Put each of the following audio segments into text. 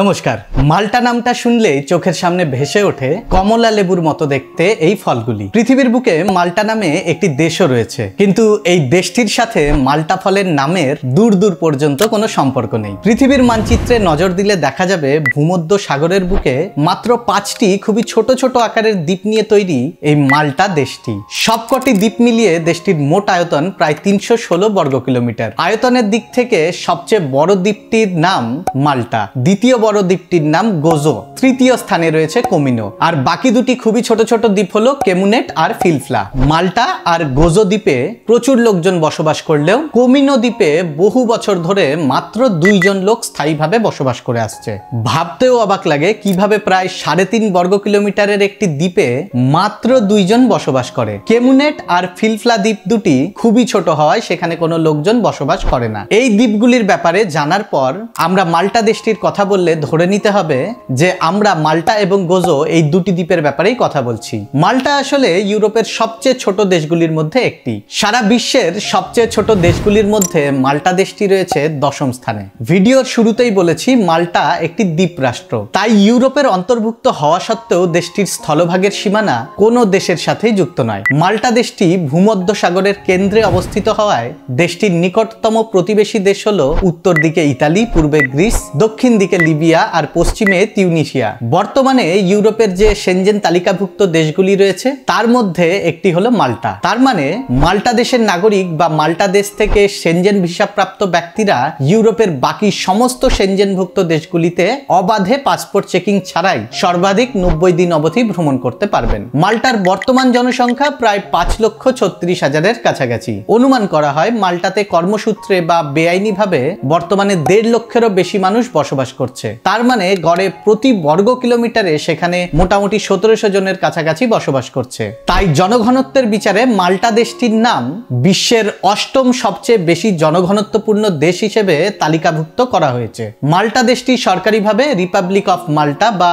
নমস্কার মাল্টা নামটা শুনলে চোখের সামনে ভেসে ওঠে কমলা লেবুর মতো দেখতে এই ফলগুলি পৃথিবীর বুকে মাল্টা নামে একটি দেশও রয়েছে কিন্তু এই দেশটির সাথে মাল্টা ফলের নামের দূর দূর পর্যন্ত কোনো সম্পর্ক নেই পৃথিবীর মানচিত্রে নজর দিলে দেখা যাবে ভূমধ্য সাগরের বুকে মাত্র পাঁচটি খুবই ছোট ছোট আকারের দ্বীপ নিয়ে তৈরি এই মাল্টা দেশটি সবকটি দ্বীপ মিলিয়ে দেশটির মোট আয়তন প্রায় তিনশো বর্গ কিলোমিটার আয়তনের দিক থেকে সবচেয়ে বড় দ্বীপটির নাম মাল্টা দ্বিতীয় দ্বিতীয় বড় দ্বীপটির নাম গোজো তৃতীয় স্থানে রয়েছে কোমিনো আর বাকি দুটি খুবই ছোট ছোট দ্বীপ হলো কেমুনেট আর ফিলফ্লা মাল্টা আর গোজো দ্বীপে প্রচুর লোকজন বসবাস করলেও কোমিনো দ্বীপে বহু বছর ধরে মাত্র দুইজন লোক স্থায়ীভাবে বসবাস করে আসছে ভাবতেও অবাক লাগে কিভাবে প্রায় সাড়ে তিন বর্গ কিলোমিটারের একটি দ্বীপে মাত্র দুইজন বসবাস করে কেমুনেট আর ফিলফ্লা দ্বীপ দুটি খুবই ছোট হওয়ায় সেখানে কোনো লোকজন বসবাস করে না এই দ্বীপগুলির ব্যাপারে জানার পর আমরা মাল্টা দেশটির কথা বললে তাহলে ধরে নিতে হবে যে আমরা মাল্টা এবং গোজো এই দুটি দ্বীপের ব্যাপারেই কথা বলছি মাল্টা আসলে ইউরোপের সবচেয়ে ছোট দেশগুলির মধ্যে একটি সারা বিশ্বের সবচেয়ে ছোট দেশগুলির মধ্যে মাল্টা দেশটি রয়েছে দশম স্থানে ভিডিওর শুরুতেই বলেছি মাল্টা একটি দ্বীপ রাষ্ট্র তাই ইউরোপের অন্তর্ভুক্ত হওয়া সত্ত্বেও দেশটির স্থলভাগের সীমানা কোনো দেশের সাথেই যুক্ত নয় মাল্টা দেশটি ভূমধ্য সাগরের কেন্দ্রে অবস্থিত হওয়ায় দেশটির নিকটতম প্রতিবেশী দেশ হল উত্তর দিকে ইতালি পূর্বে গ্রিস দক্ষিণ দিকে লিবিয়া লিবিয়া আর পশ্চিমে তিউনিশিয়া বর্তমানে ইউরোপের যে সেনজেন তালিকাভুক্ত দেশগুলি রয়েছে তার মধ্যে একটি হলো মাল্টা তার মানে মাল্টা দেশের নাগরিক বা মাল্টা দেশ থেকে সেনজেন ভিসাপ্রাপ্ত ব্যক্তিরা ইউরোপের বাকি সমস্ত সেনজেনভুক্ত দেশগুলিতে অবাধে পাসপোর্ট চেকিং ছাড়াই সর্বাধিক নব্বই দিন অবধি ভ্রমণ করতে পারবেন মাল্টার বর্তমান জনসংখ্যা প্রায় পাঁচ লক্ষ ছত্রিশ হাজারের কাছাকাছি অনুমান করা হয় মাল্টাতে কর্মসূত্রে বা বেআইনিভাবে বর্তমানে দেড় লক্ষেরও বেশি মানুষ বসবাস করছে হচ্ছে তার মানে গড়ে প্রতি বর্গ কিলোমিটারে সেখানে মোটামুটি সতেরোশো জনের কাছাকাছি বসবাস করছে তাই জনঘনত্বের বিচারে মাল্টা দেশটির নাম বিশ্বের অষ্টম সবচেয়ে বেশি জনঘনত্বপূর্ণ দেশ হিসেবে তালিকাভুক্ত করা হয়েছে মাল্টা দেশটি সরকারিভাবে রিপাবলিক অফ মাল্টা বা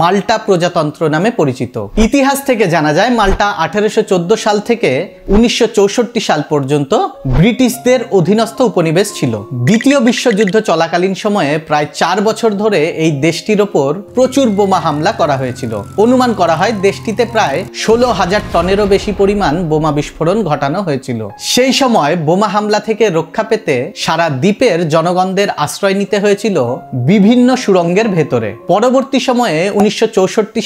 মাল্টা প্রজাতন্ত্র নামে পরিচিত ইতিহাস থেকে জানা যায় মাল্টা আঠারোশো সাল থেকে উনিশশো সাল পর্যন্ত ব্রিটিশদের অধীনস্থ উপনিবেশ ছিল দ্বিতীয় বিশ্বযুদ্ধ চলাকালীন সময়ে প্রায় চার বছর ধরে এই দেশটির ওপর প্রচুর বোমা হামলা করা হয়েছিল অনুমান করা হয় দেশটিতে প্রায় ষোলো হাজার টনেরও বেশি পরিমাণ বোমা বিস্ফোরণ ঘটানো হয়েছিল সেই সময় বোমা হামলা থেকে রক্ষা পেতে সারা দ্বীপের জনগণদের আশ্রয় নিতে হয়েছিল বিভিন্ন সুরঙ্গের ভেতরে পরবর্তী সময়ে উনিশশো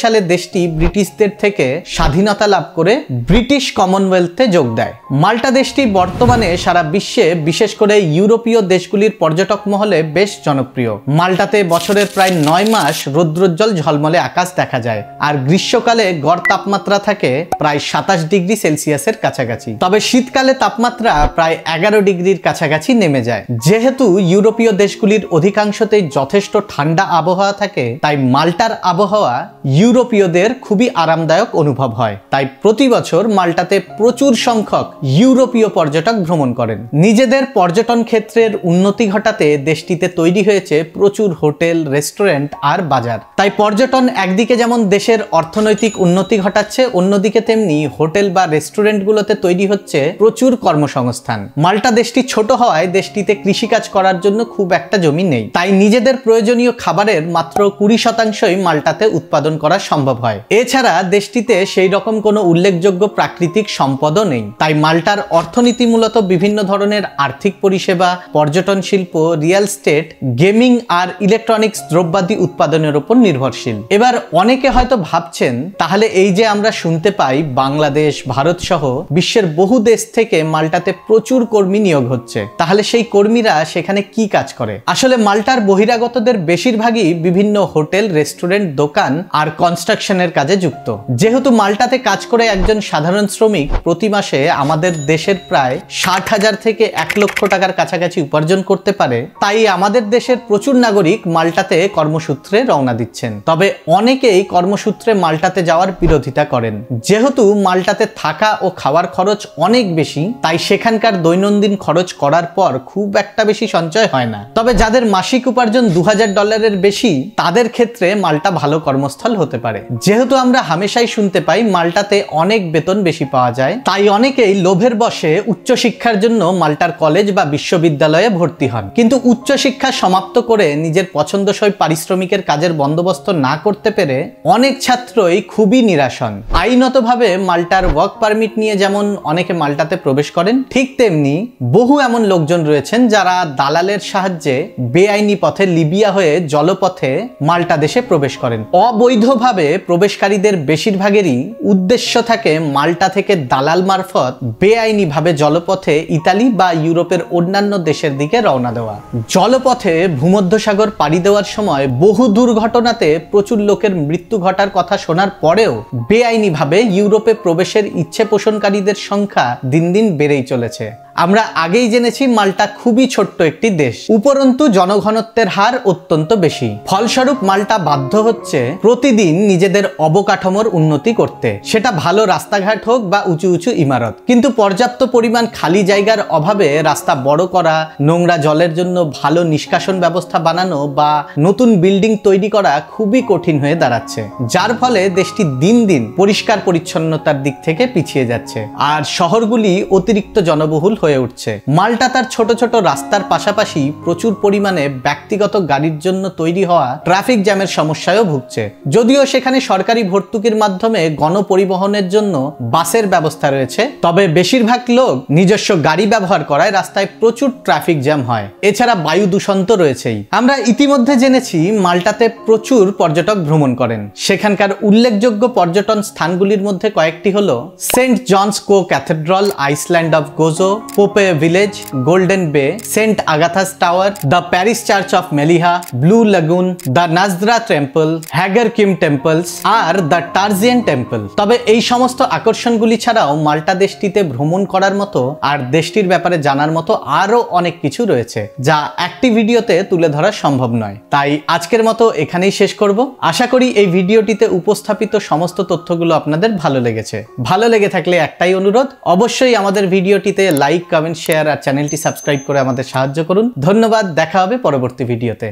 সালে দেশটি ব্রিটিশদের থেকে স্বাধীনতা লাভ করে ব্রিটিশ কমনওয়েলথে যোগ দেয় মাল্টা দেশটি বর্তমানে সারা বিশ্বে বিশেষ করে ইউরোপীয় দেশগুলির পর্যটক মহলে বেশ জনপ্রিয় মাল্টাতে বছরের প্রায় নয় মাস রৌদ্রোজ্জ্বল ঝলমলে আকাশ দেখা যায় আর গ্রীষ্মকালে গড় তাপমাত্রা থাকে প্রায় সাতাশ ডিগ্রি সেলসিয়াসের কাছাকাছি তবে শীতকালে তাপমাত্রা প্রায় এগারো ডিগ্রির কাছাকাছি নেমে যায় যেহেতু ইউরোপীয় দেশগুলির অধিকাংশতেই যথেষ্ট ঠান্ডা আবহাওয়া থাকে তাই মাল্টার আবহাওয়া ইউরোপীয়দের খুবই আরামদায়ক অনুভব হয় তাই প্রতি বছর মাল্টাতে প্রচুর সংখ্যক ইউরোপীয় পর্যটক ভ্রমণ করেন নিজেদের পর্যটন ক্ষেত্রের উন্নতি ঘটাতে দেশটিতে তৈরি হয়েছে প্রচুর হোটেল রেস্টুরেন্ট আর বাজার তাই পর্যটন একদিকে যেমন দেশের অর্থনৈতিক উন্নতি ঘটাচ্ছে অন্যদিকে তেমনি হোটেল বা রেস্টুরেন্টগুলোতে তৈরি হচ্ছে প্রচুর কর্মসংস্থান মাল্টা দেশটি ছোট হওয়ায় দেশটিতে কৃষিকাজ করার জন্য খুব একটা জমি নেই তাই নিজেদের প্রয়োজনীয় খাবারের মাত্র কুড়ি শতাংশই মাল্টা পাল্টাতে উৎপাদন করা সম্ভব হয় এছাড়া দেশটিতে সেই রকম কোনো উল্লেখযোগ্য প্রাকৃতিক সম্পদও নেই তাই মাল্টার অর্থনীতি মূলত বিভিন্ন ধরনের আর্থিক পরিষেবা পর্যটন শিল্প রিয়েল স্টেট গেমিং আর ইলেকট্রনিক্স দ্রব্যাদি উৎপাদনের উপর নির্ভরশীল এবার অনেকে হয়তো ভাবছেন তাহলে এই যে আমরা শুনতে পাই বাংলাদেশ ভারত সহ বিশ্বের বহু দেশ থেকে মাল্টাতে প্রচুর কর্মী নিয়োগ হচ্ছে তাহলে সেই কর্মীরা সেখানে কি কাজ করে আসলে মাল্টার বহিরাগতদের বেশিরভাগই বিভিন্ন হোটেল রেস্টুরেন্ট দোকান আর কনস্ট্রাকশনের কাজে যুক্ত যেহেতু মাল্টাতে কাজ করে একজন সাধারণ শ্রমিক প্রতি মাসে আমাদের দেশের প্রায় ষাট হাজার থেকে এক লক্ষ টাকার কাছাকাছি উপার্জন করতে পারে তাই আমাদের দেশের প্রচুর নাগরিক মাল্টাতে কর্মসূত্রে রওনা দিচ্ছেন তবে অনেকেই কর্মসূত্রে মাল্টাতে যাওয়ার বিরোধিতা করেন যেহেতু মাল্টাতে থাকা ও খাওয়ার খরচ অনেক বেশি তাই সেখানকার দৈনন্দিন খরচ করার পর খুব একটা বেশি সঞ্চয় হয় না তবে যাদের মাসিক উপার্জন দু ডলারের বেশি তাদের ক্ষেত্রে মাল্টা ভালো কর্মস্থল হতে পারে যেহেতু আমরা হামেশাই শুনতে পাই মাল্টাতে অনেক বেতন বেশি পাওয়া যায় তাই অনেকেই লোভের বসে উচ্চশিক্ষার জন্য মাল্টার কলেজ বা বিশ্ববিদ্যালয়ে ভর্তি হন কিন্তু উচ্চশিক্ষা সমাপ্ত করে নিজের পছন্দসই পারিশ্রমিকের কাজের বন্দোবস্ত না করতে পেরে অনেক ছাত্রই খুবই নিরাশন আইনত আইনতভাবে মাল্টার ওয়ার্ক পারমিট নিয়ে যেমন অনেকে মাল্টাতে প্রবেশ করেন ঠিক তেমনি বহু এমন লোকজন রয়েছেন যারা দালালের সাহায্যে বেআইনি পথে লিবিয়া হয়ে জলপথে মাল্টা দেশে প্রবেশ করেন করেন অবৈধভাবে প্রবেশকারীদের বেশিরভাগেরই উদ্দেশ্য থাকে মাল্টা থেকে দালাল মারফত বেআইনিভাবে জলপথে ইতালি বা ইউরোপের অন্যান্য দেশের দিকে রওনা দেওয়া জলপথে ভূমধ্যসাগর পাড়ি দেওয়ার সময় বহু দুর্ঘটনাতে প্রচুর লোকের মৃত্যু ঘটার কথা শোনার পরেও বেআইনিভাবে ইউরোপে প্রবেশের ইচ্ছে পোষণকারীদের সংখ্যা দিন দিন বেড়েই চলেছে আমরা আগেই জেনেছি মাল্টা খুবই ছোট্ট একটি দেশ উপরন্তু জনঘনত্বের হার অত্যন্ত বেশি ফলস্বরূপ মাল্টা বাধ্য হচ্ছে প্রতিদিন নিজেদের অবকাঠামোর উন্নতি করতে সেটা ভালো রাস্তাঘাট হোক বা উঁচু উঁচু ইমারত কিন্তু পর্যাপ্ত পরিমাণ খালি জায়গার অভাবে রাস্তা বড় করা নোংরা জলের জন্য ভালো নিষ্কাশন ব্যবস্থা বানানো বা নতুন বিল্ডিং তৈরি করা খুবই কঠিন হয়ে দাঁড়াচ্ছে যার ফলে দেশটি দিন দিন পরিষ্কার পরিচ্ছন্নতার দিক থেকে পিছিয়ে যাচ্ছে আর শহরগুলি অতিরিক্ত জনবহুল হয়ে হয়ে উঠছে মাল্টা তার ছোট ছোট রাস্তার পাশাপাশি প্রচুর পরিমাণে ব্যক্তিগত গাড়ির জন্য তৈরি হওয়া ট্রাফিক জ্যামের সমস্যায়ও ভুগছে যদিও সেখানে সরকারি ভর্তুকির মাধ্যমে গণপরিবহনের জন্য বাসের ব্যবস্থা রয়েছে তবে বেশিরভাগ লোক নিজস্ব গাড়ি ব্যবহার করায় রাস্তায় প্রচুর ট্রাফিক জ্যাম হয় এছাড়া বায়ু দূষণ তো রয়েছেই আমরা ইতিমধ্যে জেনেছি মাল্টাতে প্রচুর পর্যটক ভ্রমণ করেন সেখানকার উল্লেখযোগ্য পর্যটন স্থানগুলির মধ্যে কয়েকটি হল Saint John's Co Cathedral island of Gozo Popeye Village Golden Bay Saint Agatha's Tower the parish church of Mellieha Blue Lagoon the Mnajdra temple Hagar Qim temples আর দ্য টার্জিয়ান টেম্পল তবে এই সমস্ত আকর্ষণগুলি ছাড়াও মাল্টা দেশটিতে ভ্রমণ করার মতো আর দেশটির ব্যাপারে জানার মতো আরও অনেক কিছু রয়েছে যা একটি ভিডিওতে তুলে ধরা সম্ভব নয় তাই আজকের মতো এখানেই শেষ করব আশা করি এই ভিডিওটিতে উপস্থাপিত সমস্ত তথ্যগুলো আপনাদের ভালো লেগেছে ভালো লেগে থাকলে একটাই অনুরোধ অবশ্যই আমাদের ভিডিওটিতে লাইক লাইক কমেন্ট শেয়ার আর চ্যানেলটি সাবস্ক্রাইব করে আমাদের সাহায্য করুন ধন্যবাদ দেখা হবে পরবর্তী ভিডিওতে